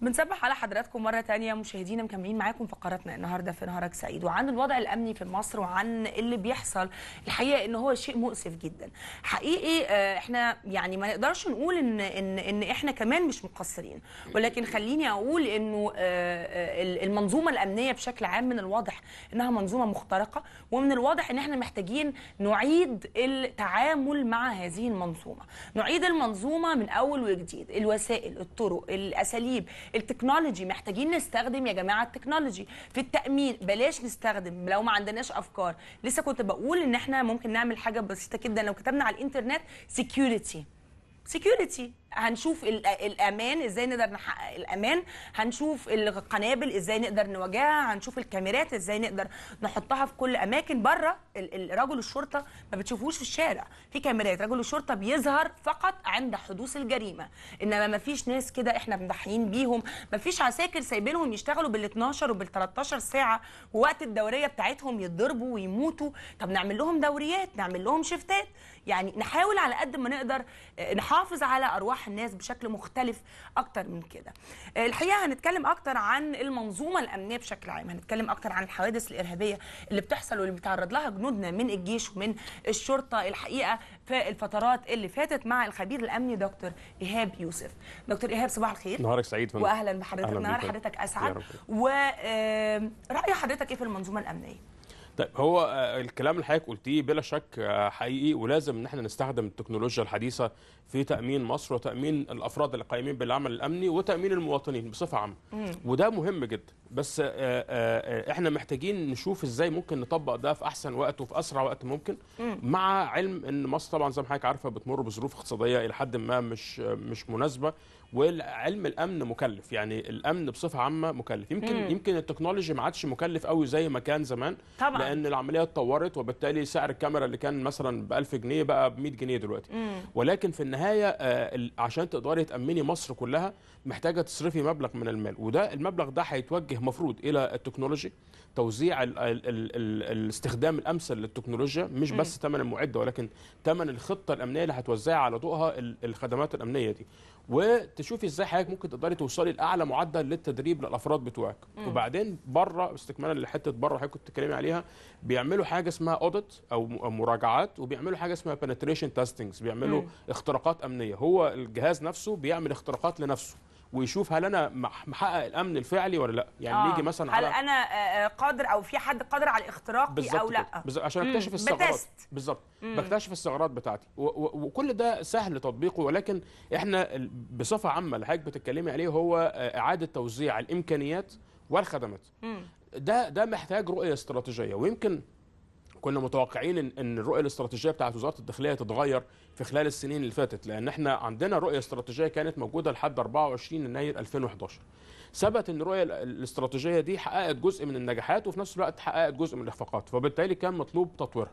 بنسبح على حضراتكم مره تانية مشاهدينا مكملين معاكم فقراتنا النهارده في نهارك سعيد وعن الوضع الامني في مصر وعن اللي بيحصل الحقيقه ان هو شيء مؤسف جدا حقيقي آه، احنا يعني ما نقدرش نقول ان ان ان احنا كمان مش مقصرين ولكن خليني اقول انه آه، آه، المنظومه الامنيه بشكل عام من الواضح انها منظومه مخترقه ومن الواضح ان احنا محتاجين نعيد التعامل مع هذه المنظومه نعيد المنظومه من اول وجديد الوسائل الطرق الاساليب التكنولوجي محتاجين نستخدم يا جماعه التكنولوجي في التامين بلاش نستخدم لو ما عندناش افكار لسه كنت بقول ان احنا ممكن نعمل حاجه بسيطه جدا لو كتبنا على الانترنت سكيورتي سكيورتي هنشوف الامان ازاي نقدر نحقق الامان هنشوف القنابل ازاي نقدر نواجهها هنشوف الكاميرات ازاي نقدر نحطها في كل اماكن بره رجل الشرطه ما بتشوفوش في الشارع في كاميرات رجل الشرطه بيظهر فقط عند حدوث الجريمه انما ما فيش ناس كده احنا مضحيين بيهم ما فيش عساكر سايبينهم يشتغلوا بال12 وبال13 ساعه ووقت الدوريه بتاعتهم يتضربوا ويموتوا طب نعمل لهم دوريات نعمل لهم شفتات يعني نحاول على قد ما نقدر آه، نحافظ على ارواح الناس بشكل مختلف اكتر من كده الحقيقه هنتكلم اكتر عن المنظومه الامنيه بشكل عام هنتكلم اكتر عن الحوادث الارهابيه اللي بتحصل واللي بيتعرض لها جنودنا من الجيش ومن الشرطه الحقيقه في الفترات اللي فاتت مع الخبير الامني دكتور ايهاب يوسف دكتور ايهاب صباح الخير نهارك سعيد واهلا بحضرتك نهار حضرتك اسعد ورأي آه، حضرتك ايه في المنظومه الامنيه طيب هو آه، الكلام اللي حضرتك قلتيه بلا شك آه، حقيقي ولازم ان احنا نستخدم التكنولوجيا الحديثه في تامين مصر وتامين الافراد القائمين بالعمل الامني وتامين المواطنين بصفه عامه وده مهم جدا بس آه، احنا محتاجين نشوف ازاي ممكن نطبق ده في احسن وقت وفي اسرع وقت ممكن مع علم ان مصر طبعا زي ما حضرتك عارفه بتمر بظروف اقتصاديه الى حد ما مش مش مناسبه والعلم الامن مكلف يعني الامن بصفه عامه مكلف يمكن مم. يمكن التكنولوجي ما عادش مكلف قوي زي ما كان زمان طبعا لان نعم. العمليه اتطورت وبالتالي سعر الكاميرا اللي كان مثلا ب 1000 جنيه بقى ب 100 جنيه دلوقتي مم. ولكن في النهايه آه، عشان تقدري تامني مصر كلها محتاجه تصرفي مبلغ من المال وده المبلغ ده هيتوجه مفروض الى التكنولوجي توزيع الـ الـ الـ الـ الاستخدام الامثل للتكنولوجيا مش بس ثمن المعده ولكن ثمن الخطه الامنيه اللي هتوزعها على ضوءها الخدمات الامنيه دي وتشوفي ازاي حضرتك ممكن تقدري توصلي لاعلى معدل للتدريب للافراد بتوعك مم. وبعدين بره استكمالا لحته بره حضرتك كنت بتتكلمي عليها بيعملوا حاجه اسمها اودت او مراجعات وبيعملوا حاجه اسمها بنتريشن تيستنجز بيعملوا مم. اختراقات امنيه هو الجهاز نفسه بيعمل اختراقات لنفسه ويشوف هل انا محقق الامن الفعلي ولا لا يعني آه. نيجي مثلا هل على انا آه، آه، قادر او في حد قادر على اختراقي او لا بالظبط عشان اكتشف الثغرات بالظبط بكتشف الثغرات بتاعتي وكل ده سهل تطبيقه ولكن احنا بصفه عامه اللي حضرتك بتتكلمي عليه هو آه، اعاده توزيع الامكانيات والخدمات مم. ده ده محتاج رؤيه استراتيجيه ويمكن كنا متوقعين ان الرؤيه الاستراتيجيه بتاعت وزاره الداخليه تتغير في خلال السنين اللي فاتت لان احنا عندنا رؤيه استراتيجيه كانت موجوده لحد 24 يناير 2011 ثبت ان الرؤيه الاستراتيجيه دي حققت جزء من النجاحات وفي نفس الوقت حققت جزء من الاخفاقات فبالتالي كان مطلوب تطويرها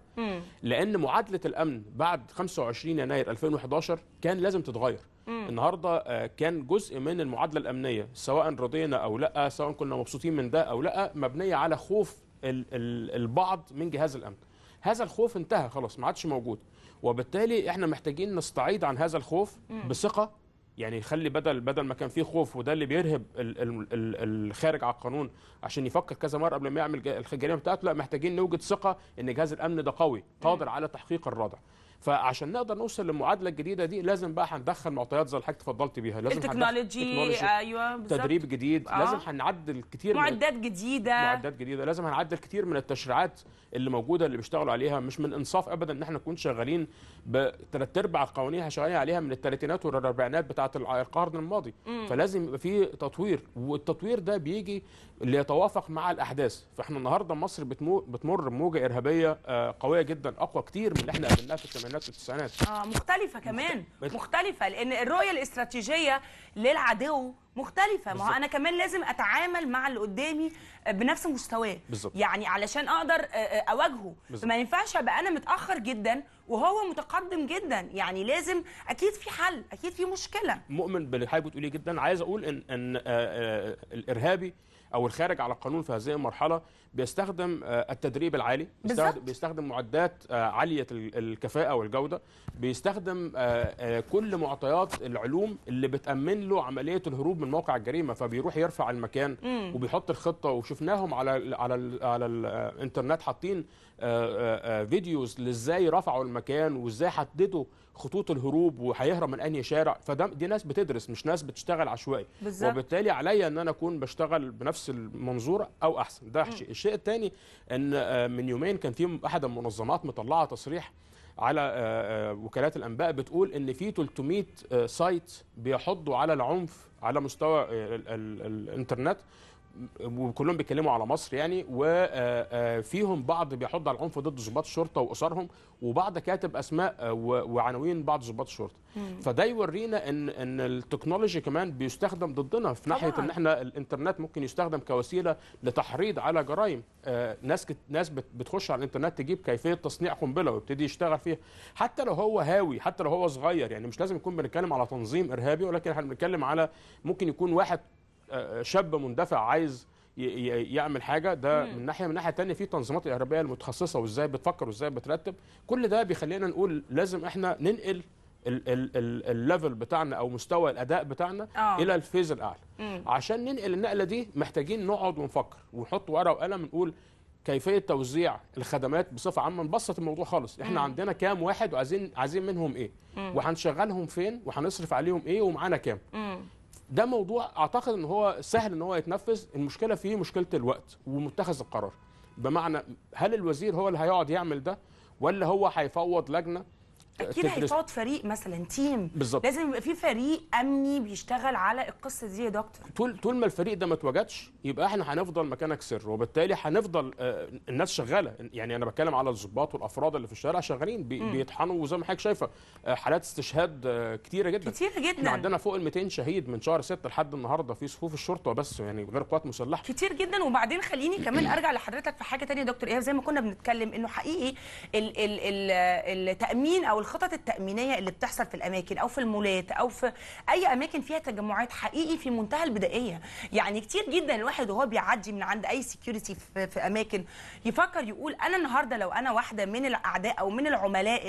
لان معادله الامن بعد 25 يناير 2011 كان لازم تتغير مم. النهارده آه، كان جزء من المعادله الامنيه سواء رضينا او لا سواء كنا مبسوطين من ده او لا مبنيه على خوف البعض من جهاز الامن هذا الخوف انتهى خلاص ما عادش موجود وبالتالي احنا محتاجين نستعيد عن هذا الخوف بثقه يعني خلي بدل بدل ما كان في خوف وده اللي بيرهب الخارج على القانون عشان يفكر كذا مره قبل ما يعمل الجريمه بتاعته لا محتاجين نوجد ثقه ان جهاز الامن ده قوي قادر على تحقيق الردع فعشان نقدر نوصل للمعادله الجديده دي لازم بقى هندخل معطيات زي اللي حضرتك اتفضلت بيها لازم التكنولوجي ايوه بالظبط تدريب جديد آه. لازم هنعدل كتير معدات جديده معدات جديده لازم هنعدل كتير من التشريعات اللي موجوده اللي بيشتغلوا عليها مش من انصاف ابدا ان احنا نكون شغالين بثلاث ارباع القوانين احنا شغالين عليها من الثلاثينات والاربعينات بتاعه القرن الماضي م. فلازم يبقى في تطوير والتطوير ده بيجي ليتوافق مع الاحداث فاحنا النهارده مصر بتمر بموجه ارهابيه آه، قويه جدا اقوى كتير من اللي احنا قابلناها في الثمانينات والتسعينات اه مختلفه كمان مختلفة. مختلفه لان الرؤيه الاستراتيجيه للعدو مختلفه ما هو انا كمان لازم اتعامل مع اللي قدامي بنفس مستواه يعني علشان اقدر آه، آه، اواجهه ما ينفعش ابقى انا متاخر جدا وهو متقدم جدا يعني لازم اكيد في حل اكيد في مشكله مؤمن باللي حضرتك بتقوليه جدا عايز اقول ان ان آآ آه، آآ الارهابي او الخارج على القانون في هذه المرحله بيستخدم آه، التدريب العالي بيستخدم, بيستخدم معدات آه، عاليه الكفاءه والجوده بيستخدم آه، كل معطيات العلوم اللي بتامن له عمليه الهروب من موقع الجريمه فبيروح يرفع المكان وبيحط الخطه وشفناهم على على على الانترنت حاطين فيديوز لازاي رفعوا المكان وازاي حددوا خطوط الهروب وهيهرب من انهي شارع فده دي ناس بتدرس مش ناس بتشتغل عشوائي وبالتالي عليا ان انا اكون بشتغل بنفس المنظور او احسن ده الشيء الثاني ان آه، من يومين كان في احد المنظمات مطلعه تصريح على آه، آه، وكالات الانباء بتقول ان في 300 سايت بيحضوا على العنف على مستوى الانترنت وكلهم بيتكلموا على مصر يعني وفيهم آه، آه، بعض بيحض على العنف ضد ضباط الشرطه واسرهم وبعض كاتب اسماء آه، وعناوين بعض ضباط الشرطه فده يورينا ان ان التكنولوجي كمان بيستخدم ضدنا في ناحيه ان احنا الانترنت ممكن يستخدم كوسيله لتحريض على جرائم ناس ناس بتخش على الانترنت تجيب كيفيه تصنيع قنبله ويبتدي يشتغل فيها حتى لو هو هاوي حتى لو هو صغير يعني مش لازم يكون بنتكلم على تنظيم ارهابي ولكن احنا بنتكلم على ممكن يكون واحد آه، آه، شاب مندفع عايز يعمل حاجه ده مم. من ناحيه من ناحيه ثانيه في تنظيمات الارهابيه المتخصصه وازاي بتفكر وازاي بترتب كل ده بيخلينا نقول لازم احنا ننقل الليفل بتاعنا او مستوى الاداء بتاعنا أوه. الى الفيز الاعلى مم. عشان ننقل النقله دي محتاجين نقعد ونفكر ونحط ورقه وقلم نقول كيفيه توزيع الخدمات بصفه عامه نبسط الموضوع خالص احنا مم. عندنا كام واحد وعايزين عايزين منهم ايه وهنشغلهم فين وهنصرف عليهم ايه ومعانا كام مم. ده موضوع اعتقد ان هو سهل ان هو يتنفذ المشكله فيه مشكله الوقت ومتخذ القرار بمعنى هل الوزير هو اللي هيقعد يعمل ده ولا هو هيفوض لجنه اكيد هيفوت فريق مثلا تيم بالزبط. لازم يبقى في فريق امني بيشتغل على القصه دي يا دكتور طول طول ما الفريق ده ما اتوجدش يبقى احنا هنفضل مكانك سر وبالتالي هنفضل آه الناس شغاله يعني انا بتكلم على الظباط والافراد اللي في الشارع شغالين بي بيطحنوا وزي ما حضرتك شايفه آه حالات استشهاد آه كتيره جدا كتيره جدا احنا عندنا فوق ال 200 شهيد من شهر 6 لحد النهارده في صفوف الشرطه بس يعني غير قوات مسلحه كتير جدا وبعدين خليني كمان ارجع لحضرتك في حاجه ثانيه يا دكتور ايهاب زي ما كنا بنتكلم انه حقيقي ال آه، التامين او الخطط التامينيه اللي بتحصل في الاماكن او في المولات او في اي اماكن فيها تجمعات حقيقي في منتهى البدائيه يعني كتير جدا الواحد وهو بيعدي من عند اي سكيورتي في, في اماكن يفكر يقول انا النهارده لو انا واحده من الاعداء او من العملاء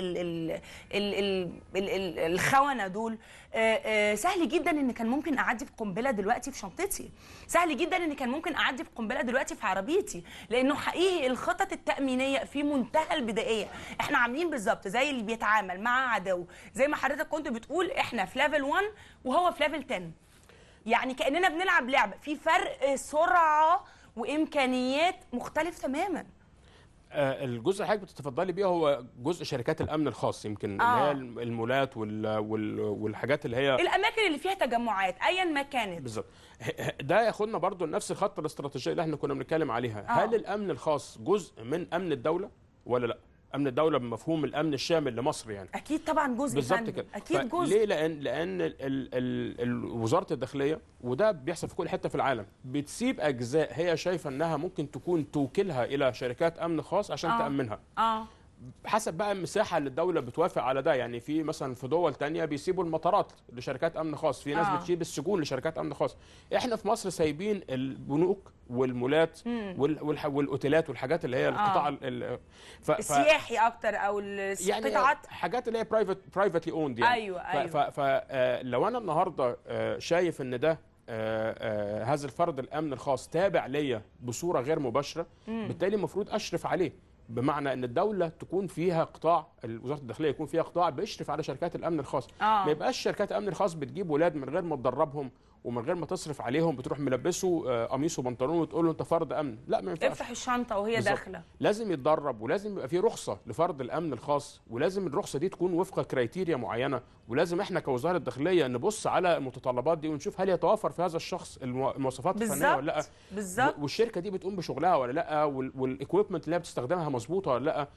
الخونه دول آه، آه، سهل جدا ان كان ممكن اعدي بقنبله دلوقتي في شنطتي سهل جدا ان كان ممكن اعدي بقنبله دلوقتي في عربيتي لانه حقيقي الخطط التامينيه في منتهى البدائيه احنا عاملين بالظبط زي اللي بيتعامل مع عدو زي ما حضرتك كنت بتقول احنا في ليفل 1 وهو في ليفل 10 يعني كاننا بنلعب لعبه في فرق سرعه وامكانيات مختلف تماما آه، الجزء اللي حضرتك بتتفضلي بيه هو جزء شركات الامن الخاص يمكن آه. اللي هي آه. المولات وال... وال... والحاجات اللي هي الاماكن اللي فيها تجمعات ايا ما كانت بالظبط ده ياخدنا برضو لنفس الخط الاستراتيجي اللي احنا كنا بنتكلم عليها آه. هل الامن الخاص جزء من امن الدوله ولا لا امن الدوله بمفهوم الامن الشامل لمصر يعني اكيد طبعا جزء بالظبط كده اكيد جزء ليه لان لان وزاره الداخليه وده بيحصل في كل حته في العالم بتسيب اجزاء هي شايفه انها ممكن تكون توكلها الى شركات امن خاص عشان آه. تامنها اه حسب بقى المساحه اللي الدوله بتوافق على ده يعني في مثلا في دول تانية بيسيبوا المطارات لشركات امن خاص في ناس آه. بتسيب السجون لشركات امن خاص احنا في مصر سايبين البنوك والمولات والح... والاوتيلات والحاجات اللي هي آه. القطاع ال... ف... السياحي اكتر او يعني القطاعات يعني حاجات اللي هي برايفت برايفتلي اوند يعني ايوه ايوه ف... ف... فلو آه، انا النهارده آه، شايف ان ده آه، هذا الفرد الامن الخاص تابع ليا بصوره غير مباشره بالتالي المفروض اشرف عليه بمعنى ان الدوله تكون فيها قطاع وزاره الداخليه يكون فيها قطاع بيشرف على شركات الامن الخاص آه. ما يبقاش شركات الامن الخاص بتجيب ولاد من غير ما تدربهم ومن غير ما تصرف عليهم بتروح ملبسه آه، قميص وبنطلون وتقول له انت فرد امن لا ما ينفعش افتح الشنطه وهي داخله لازم يتدرب ولازم يبقى في رخصه لفرد الامن الخاص ولازم الرخصه دي تكون وفق كريتيريا معينه ولازم احنا كوزاره الداخليه نبص على المتطلبات دي ونشوف هل يتوافر في هذا الشخص المواصفات الفنيه ولا لا بالظبط والشركه دي بتقوم بشغلها ولا لا والاكويبمنت اللي هي بتستخدمها مظبوطه ولا لا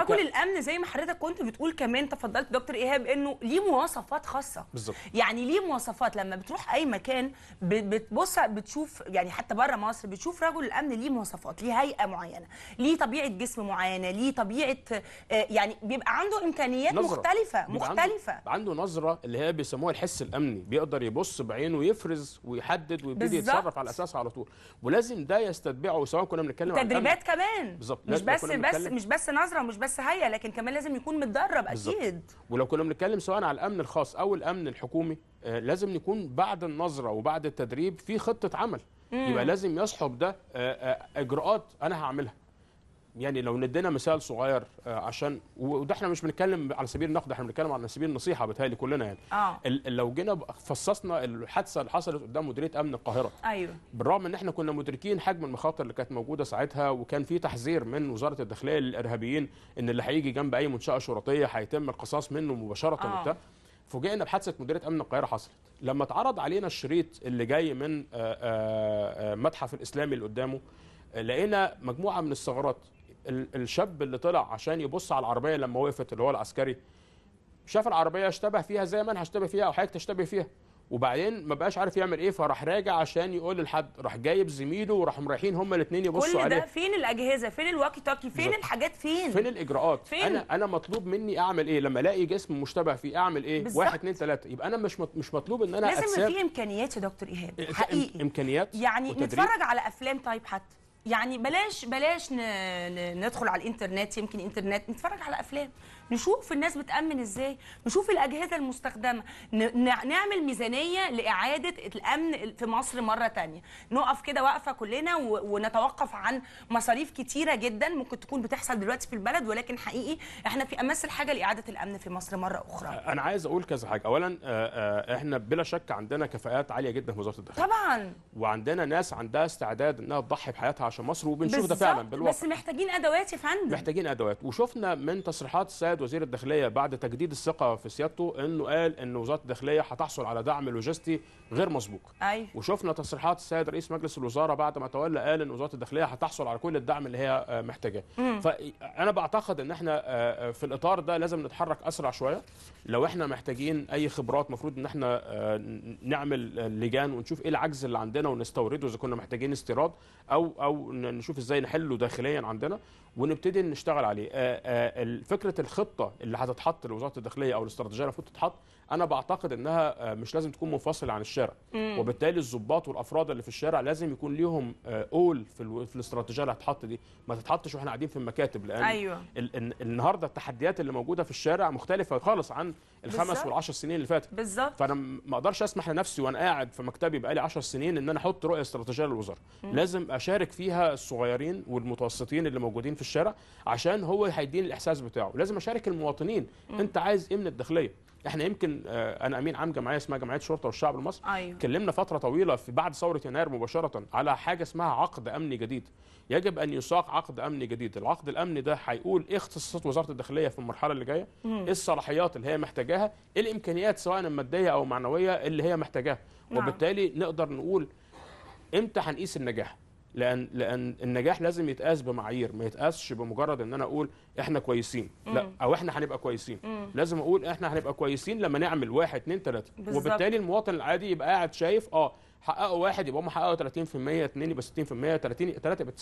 رجل يعني الامن زي ما حضرتك كنت بتقول كمان تفضلت دكتور ايهاب انه ليه مواصفات خاصه بالظبط يعني ليه مواصفات لما بتروح اي مكان بتبص بتشوف يعني حتى بره مصر بتشوف رجل الامن ليه مواصفات ليه هيئه معينه ليه طبيعه جسم معينه ليه طبيعه آه، يعني بيبقى عنده امكانيات نظرة. مختلفه مختلفه عنده, عنده نظره اللي هي بيسموها الحس الامني بيقدر يبص بعينه ويفرز ويحدد ويبتدي يتصرف على اساسها على طول ولازم ده يستتبعه سواء كنا بنتكلم عن تدريبات كمان بالظبط مش بس بس مش بس نظره ومش بس هيئه لكن كمان لازم يكون متدرب بالزبط. اكيد ولو كنا بنتكلم سواء على الامن الخاص او الامن الحكومي آه، لازم نكون بعد النظره وبعد التدريب في خطه عمل مم. يبقى لازم يصحب ده آه، آه، اجراءات انا هعملها يعني لو ندينا مثال صغير آه، عشان وده احنا مش بنتكلم على سبيل النقد احنا بنتكلم على سبيل النصيحه بتهيألي كلنا يعني آه. لو جينا فصصنا الحادثه اللي حصلت قدام مديريه امن القاهره ايوه بالرغم ان احنا كنا مدركين حجم المخاطر اللي كانت موجوده ساعتها وكان في تحذير من وزاره الداخليه للارهابيين ان اللي هيجي جنب اي منشاه شرطيه هيتم القصاص منه مباشره آه. وبتاع فوجئنا بحادثه مديريه امن القاهره حصلت لما اتعرض علينا الشريط اللي جاي من آه، آه، متحف الاسلامي اللي قدامه لقينا مجموعه من الثغرات الشاب اللي طلع عشان يبص على العربيه لما وقفت اللي هو العسكري شاف العربيه اشتبه فيها زي ما انا هشتبه فيها او حضرتك تشتبه فيها وبعدين ما بقاش عارف يعمل ايه فراح راجع عشان يقول لحد راح جايب زميله وراحوا رايحين هم الاثنين يبصوا عليه كل ده فين الاجهزه فين الواكي تاكي فين بالزبط. الحاجات فين فين الاجراءات فين؟ انا انا مطلوب مني اعمل ايه لما الاقي جسم مشتبه فيه اعمل ايه بالزبط. واحد اثنين ثلاثه يبقى انا مش مش مطلوب ان انا لازم في امكانيات يا دكتور ايهاب حقيقي امكانيات يعني وتدريب. نتفرج على افلام طيب حتى يعني بلاش بلاش ندخل على الانترنت يمكن انترنت نتفرج على افلام نشوف الناس بتامن ازاي نشوف الاجهزه المستخدمه نعمل ميزانيه لاعاده الامن في مصر مره تانية نقف كده واقفه كلنا ونتوقف عن مصاريف كتيره جدا ممكن تكون بتحصل دلوقتي في البلد ولكن حقيقي احنا في امس الحاجه لاعاده الامن في مصر مره اخرى انا عايز اقول كذا حاجه اولا احنا بلا شك عندنا كفاءات عاليه جدا في وزاره الداخليه طبعا وعندنا ناس عندها استعداد انها تضحي بحياتها عشان مصر وبنشوف ده فعلا بالواقع بس محتاجين ادوات يا فندم محتاجين ادوات وشفنا من تصريحات السيد وزير الداخليه بعد تجديد الثقه في سيادته انه قال ان وزاره الداخليه هتحصل على دعم لوجستي غير مسبوق أيوة. وشفنا تصريحات السيد رئيس مجلس الوزراء بعد ما تولى قال ان وزاره الداخليه هتحصل على كل الدعم اللي هي آه، محتاجاه فانا بعتقد ان احنا آه، آه، في الاطار ده لازم نتحرك اسرع شويه لو احنا محتاجين اي خبرات المفروض ان احنا نعمل لجان ونشوف ايه العجز اللي عندنا ونستورده اذا كنا محتاجين استيراد او او نشوف ازاي نحله داخليا عندنا ونبتدي نشتغل عليه آه، آه، فكره الخطه اللي هتتحط لوزاره الداخليه او الاستراتيجيه المفروض تتحط انا بعتقد انها آه، مش لازم تكون منفصله عن الشارع مم. وبالتالي الضباط والافراد اللي في الشارع لازم يكون ليهم قول في, في الاستراتيجيه اللي هتتحط دي ما تتحطش واحنا قاعدين في المكاتب لان أيوة. النهارده التحديات اللي موجوده في الشارع مختلفه خالص عن الخمس والعشر سنين اللي فاتت بالظبط فانا ما اقدرش اسمح لنفسي وانا قاعد في مكتبي بقالي 10 سنين ان انا احط رؤيه استراتيجيه للوزاره لازم اشارك فيها الصغيرين والمتوسطين اللي موجودين في الشارع عشان هو هيديني الاحساس بتاعه لازم اشارك المواطنين مم. انت عايز ايه من الداخليه احنا يمكن آه، انا امين عام جمعيه اسمها جمعيه شرطه والشعب المصري أيوه. اتكلمنا فتره طويله في بعد ثوره يناير مباشره على حاجه اسمها عقد امني جديد يجب ان يساق عقد امني جديد العقد الامني ده هيقول ايه اختصاصات وزاره الداخليه في المرحله اللي جايه ايه الصلاحيات اللي هي محتاجاها ايه الامكانيات سواء الماديه او المعنويه اللي هي محتاجاها نعم. وبالتالي نقدر نقول امتى هنقيس النجاح لان لان النجاح لازم يتقاس بمعايير ما يتقاسش بمجرد ان انا اقول احنا كويسين لا او احنا هنبقى كويسين مم. لازم اقول احنا هنبقى كويسين لما نعمل واحد اتنين تلاته وبالتالي المواطن العادي يبقى قاعد شايف اه حققوا واحد يبقى هم حققوا 30% اثنين يبقى 60% 30 3 يبقى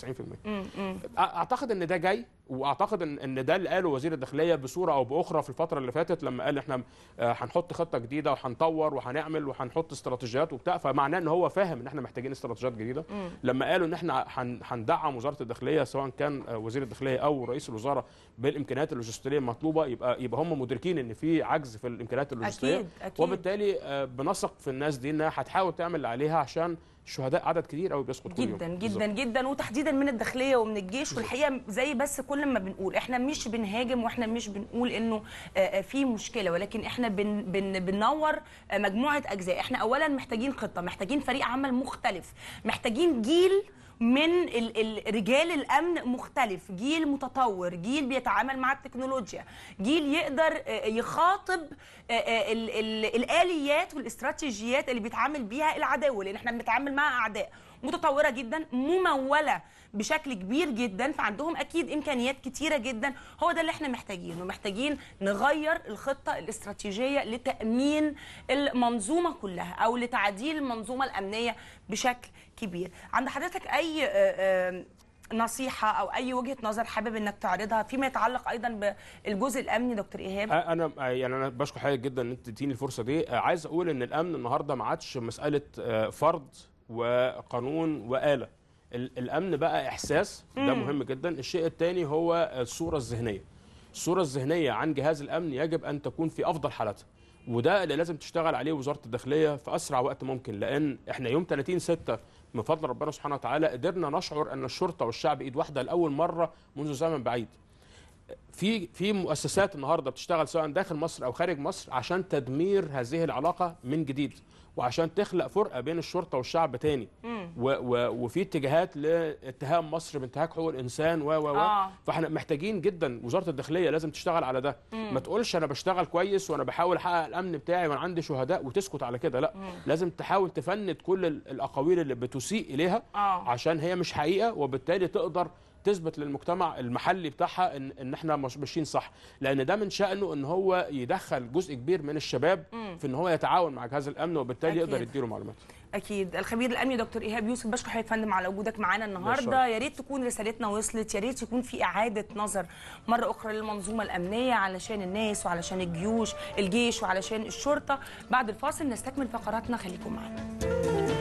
90% اعتقد ان ده جاي واعتقد ان ده اللي قاله وزير الداخليه بصوره او باخرى في الفتره اللي فاتت لما قال احنا آه، هنحط خطه جديده وهنطور وهنعمل وهنحط استراتيجيات وبتاع فمعناه ان هو فاهم ان احنا محتاجين استراتيجيات جديده مم. لما قالوا ان احنا هندعم وزاره الداخليه سواء كان آه، وزير الداخليه او رئيس الوزراء بالامكانيات اللوجستيه المطلوبه يبقى يبقى هم مدركين ان في عجز في الامكانيات اللوجستيه وبالتالي آه، بنثق في الناس دي انها هتحاول تعمل اللي عليها عليها عشان الشهداء عدد كبير قوي بيسقط كل جدا يوم. جدا بالزبط. جدا وتحديدا من الداخليه ومن الجيش والحقيقه زي بس كل ما بنقول احنا مش بنهاجم واحنا مش بنقول انه آه، آه، في مشكله ولكن احنا بن بن بننور آه، مجموعه اجزاء احنا اولا محتاجين خطه محتاجين فريق عمل مختلف محتاجين جيل من رجال الامن مختلف جيل متطور جيل بيتعامل مع التكنولوجيا جيل يقدر آه، يخاطب آه، آه، الاليات والاستراتيجيات اللي بيتعامل بيها العداوه لان احنا بنتعامل مع اعداء متطوره جدا مموله بشكل كبير جدا فعندهم اكيد امكانيات كتيره جدا هو ده اللي احنا محتاجينه محتاجين نغير الخطه الاستراتيجيه لتامين المنظومه كلها او لتعديل المنظومه الامنيه بشكل كبير عند حضرتك اي آه، آه، نصيحه او اي وجهه نظر حابب انك تعرضها فيما يتعلق ايضا بالجزء الامني دكتور ايهاب انا آه، يعني انا بشكر حضرتك جدا ان انت تديني الفرصه دي عايز اقول ان الامن النهارده ما عادش مساله فرض وقانون واله الامن بقى احساس ده مهم جدا الشيء الثاني هو الصوره الذهنيه الصوره الذهنيه عن جهاز الامن يجب ان تكون في افضل حالتها وده اللي لازم تشتغل عليه وزاره الداخليه في اسرع وقت ممكن لان احنا يوم 30 6 من فضل ربنا سبحانه وتعالى قدرنا نشعر ان الشرطه والشعب ايد واحده لاول مره منذ زمن بعيد في في مؤسسات النهارده بتشتغل سواء داخل مصر او خارج مصر عشان تدمير هذه العلاقه من جديد وعشان تخلق فرقه بين الشرطه والشعب تاني و و وفي اتجاهات لاتهام مصر بانتهاك حقوق الانسان و و آه. فاحنا محتاجين جدا وزاره الداخليه لازم تشتغل على ده مم. ما تقولش انا بشتغل كويس وانا بحاول احقق الامن بتاعي وانا عندي شهداء وتسكت على كده لا مم. لازم تحاول تفند كل الاقاويل اللي بتسيء اليها آه. عشان هي مش حقيقه وبالتالي تقدر تثبت للمجتمع المحلي بتاعها ان ان احنا ماشيين صح لان ده من شانه ان هو يدخل جزء كبير من الشباب في ان هو يتعاون مع جهاز الامن وبالتالي أكيد. يقدر يديله معلومات اكيد الخبير الامني دكتور ايهاب يوسف حضرتك يا فندم على وجودك معانا النهارده يا ريت تكون رسالتنا وصلت يا ريت يكون في اعاده نظر مره اخرى للمنظومه الامنيه علشان الناس وعلشان الجيوش الجيش وعلشان الشرطه بعد الفاصل نستكمل فقراتنا خليكم معانا